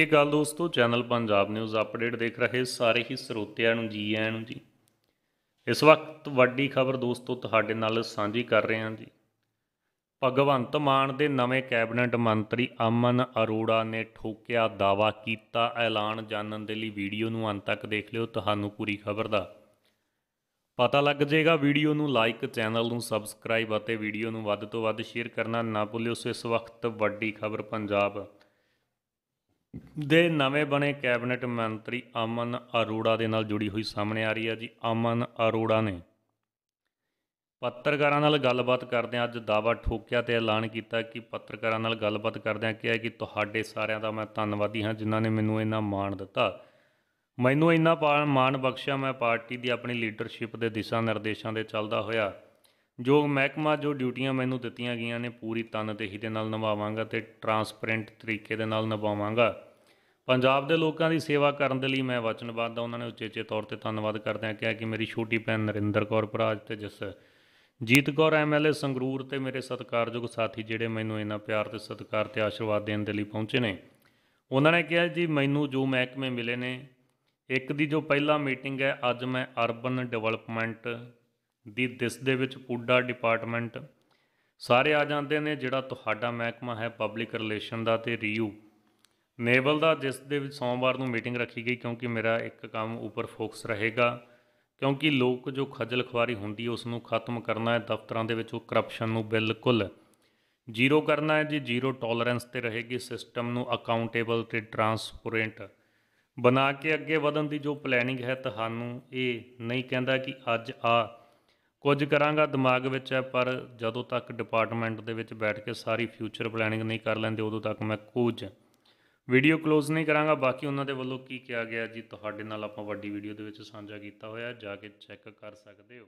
ਇਹ ਗੱਲ ਦੋਸਤੋ ਚੈਨਲ ਪੰਜਾਬ ਨਿਊਜ਼ ਅਪਡੇਟ ਦੇਖ ਰਹੇ ਸਾਰੇ ਹੀ ਸਰੋਤਿਆਂ ਨੂੰ ਜੀ ਆਇਆਂ ਨੂੰ ਜੀ ਇਸ ਵਕਤ ਵੱਡੀ ਖਬਰ ਦੋਸਤੋ ਤੁਹਾਡੇ ਨਾਲ ਸਾਂਝੀ ਕਰ ਰਹੇ ਹਾਂ ਜੀ ਭਗਵੰਤ ਮਾਨ ਦੇ ਨਵੇਂ ਕੈਬਨਿਟ ਮੰਤਰੀ ਅਮਨ ਅਰੋੜਾ ਨੇ ਠੋਕਿਆ ਦਾਵਾ ਕੀਤਾ ਐਲਾਨ ਜਾਣਨ ਦੇ ਲਈ ਵੀਡੀਓ ਨੂੰ ਅੰਤ ਤੱਕ ਦੇਖ ਲਿਓ ਤੁਹਾਨੂੰ ਪੂਰੀ ਖਬਰ ਦਾ ਪਤਾ ਲੱਗ ਜਾਏਗਾ ਵੀਡੀਓ ਨੂੰ ਲਾਈਕ ਚੈਨਲ ਨੂੰ ਸਬਸਕ੍ਰਾਈਬ ਅਤੇ ਵੀਡੀਓ ਨੂੰ ਵੱਧ ਤੋਂ ਵੱਧ ਸ਼ੇਅਰ ਕਰਨਾ ਨਾ ਭੁੱਲਿਓ ਸੋ ਇਸ ਵਕਤ ਵੱਡੀ ਖਬਰ ਪੰਜਾਬ ਦੇ ਨਵੇਂ ਬਣੇ ਕੈਬਨਿਟ ਮੰਤਰੀ ਅਮਨ ਅਰੋੜਾ ਦੇ ਨਾਲ ਜੁੜੀ ਹੋਈ ਸਾਹਮਣੇ ਆ ਰਹੀ ਹੈ ਜੀ ਅਮਨ ਅਰੋੜਾ ਨੇ ਪੱਤਰਕਾਰਾਂ ਨਾਲ ਗੱਲਬਾਤ ਕਰਦੇ ਅੱਜ ਦਾਵਾ ਠੋਕਿਆ ਤੇ ਐਲਾਨ ਕੀਤਾ ਕਿ ਪੱਤਰਕਾਰਾਂ ਨਾਲ ਗੱਲਬਾਤ ਕਰਦਿਆਂ ਕਿਹਾ ਕਿ ਤੁਹਾਡੇ ਸਾਰਿਆਂ ਦਾ ਮੈਂ ਧੰਨਵਾਦੀ ਹਾਂ ਜਿਨ੍ਹਾਂ ਨੇ ਮੈਨੂੰ ਇੰਨਾ ਮਾਣ ਦਿੱਤਾ ਮੈਨੂੰ ਇੰਨਾ ਮਾਣ ਬਖਸ਼ਿਆ ਮੈਂ ਪਾਰਟੀ ਦੀ ਆਪਣੀ ਲੀਡਰਸ਼ਿਪ ਦੇ ਦਿਸ਼ਾ ਨਿਰਦੇਸ਼ਾਂ ਦੇ ਚੱਲਦਾ ਹੋਇਆ ਜੋ ਮਹਿਕਮਾ ਜੋ ਡਿਊਟੀਆਂ ਮੈਨੂੰ ਦਿੱਤੀਆਂ ਗਈਆਂ ਨੇ ਪੂਰੀ ਤਨਦੇਹੀ ਦੇ ਨਾਲ ਨਿਭਾਵਾਂਗਾ ਤੇ ਟਰਾਂਸਪੇਰੈਂਟ ਤਰੀਕੇ ਦੇ ਨਾਲ ਨਿਭਾਵਾਂਗਾ ਪੰਜਾਬ ਦੇ ਲੋਕਾਂ ਦੀ ਸੇਵਾ ਕਰਨ ਦੇ ਲਈ ਮੈਂ ਵਚਨਬੱਧ ਹਾਂ ਉਹਨਾਂ ਨੇ ਉਚੇਚੇ ਤੌਰ ਤੇ ਧੰਨਵਾਦ ਕਰਦਿਆਂ ਕਿਹਾ ਕਿ ਮੇਰੀ ਛੋਟੀ ਭੈਣ ਨਰਿੰਦਰ ਕੌਰ ਭਰਾਜ ਤੇ ਜਿਸ ਜੀਤ ਕੌਰ ਐਮਐਲਏ ਸੰਗਰੂਰ ਤੇ ਮੇਰੇ ਸਤਿਕਾਰਯੋਗ ਸਾਥੀ ਜਿਹੜੇ ਮੈਨੂੰ ਇਹਨਾਂ ਪਿਆਰ ਤੇ ਸਤਿਕਾਰ ਤੇ ਆਸ਼ੀਰਵਾਦ ਦੇਣ ਦੇ ਲਈ ਪਹੁੰਚੇ ਨੇ ਉਹਨਾਂ ਨੇ ਕਿਹਾ ਜੀ ਮੈਨੂੰ ਜੋ ਮਹਿਕਮੇ ਮਿਲੇ ਨੇ ਇੱਕ ਦੀ ਜੋ ਪਹਿਲਾ ਮੀਟਿੰਗ ਹੈ ਅੱਜ ਮੈਂ ਅਰਬਨ ਡਿਵੈਲਪਮੈਂਟ ਦੀ ਦਿਸ ਦੇ ਵਿੱਚ ਪੂਡਾ ਡਿਪਾਰਟਮੈਂਟ ਸਾਰੇ ਆ ਜਾਂਦੇ ਨੇ ਜਿਹੜਾ ਤੁਹਾਡਾ ਮਹਿਕਮਾ ਹੈ ਪਬਲਿਕ ਰਿਲੇਸ਼ਨ ਦਾ ਤੇ ਰੀਯੂ ਨੇਵਲ ਦਾ ਜਿਸ ਦੇ ਵਿੱਚ ਸੋਮਵਾਰ ਨੂੰ ਮੀਟਿੰਗ ਰੱਖੀ ਗਈ ਕਿਉਂਕਿ ਮੇਰਾ ਇੱਕ ਕੰਮ ਉੱਪਰ ਫੋਕਸ ਰਹੇਗਾ ਕਿਉਂਕਿ ਲੋਕ ਜੋ ਖੱਜਲ ਖਵਾਰੀ ਹੁੰਦੀ ਹੈ ਉਸ ਨੂੰ ਖਤਮ ਕਰਨਾ ਹੈ ਦਫ਼ਤਰਾਂ ਦੇ ਵਿੱਚ ਉਹ ਕਰਪਸ਼ਨ ਨੂੰ ਬਿਲਕੁਲ ਜ਼ੀਰੋ ਕਰਨਾ ਹੈ ਜੀ ਜ਼ੀਰੋ ਟੋਲਰੈਂਸ ਤੇ ਰਹੇਗੀ ਸਿਸਟਮ ਨੂੰ ਅਕਾਊਂਟੇਬਲ ਤੇ ਟਰਾਂਸਪੇਰੈਂਟ ਬਣਾ ਕੇ ਅੱਗੇ ਵਧਣ ਦੀ ਜੋ ਪਲੈਨਿੰਗ ਹੈ ਤੁਹਾਨੂੰ ਇਹ ਨਹੀਂ ਕਹਿੰਦਾ ਕਿ ਅੱਜ ਆ ਕੁਝ ਕਰਾਂਗਾ ਦਿਮਾਗ ਵਿੱਚ ਹੈ ਪਰ ਜਦੋਂ ਤੱਕ ਡਿਪਾਰਟਮੈਂਟ ਦੇ ਵਿੱਚ ਬੈਠ ਕੇ ਸਾਰੀ ਫਿਊਚਰ ਪਲੈਨਿੰਗ ਨਹੀਂ ਕਰ ਲੈਂਦੇ ਉਦੋਂ ਤੱਕ ਮੈਂ ਕੁਝ ਵੀਡੀਓ ক্লোਜ਼ ਨਹੀਂ ਕਰਾਂਗਾ ਬਾਕੀ ਉਹਨਾਂ ਦੇ ਵੱਲੋਂ ਕੀ ਕਿਹਾ ਗਿਆ ਜੀ ਤੁਹਾਡੇ ਨਾਲ ਆਪਾਂ ਵੱਡੀ ਵੀਡੀਓ ਦੇ ਵਿੱਚ ਸਾਂਝਾ ਕੀਤਾ ਹੋਇਆ ਜਾ ਕੇ ਚੈੱਕ ਕਰ ਸਕਦੇ ਹੋ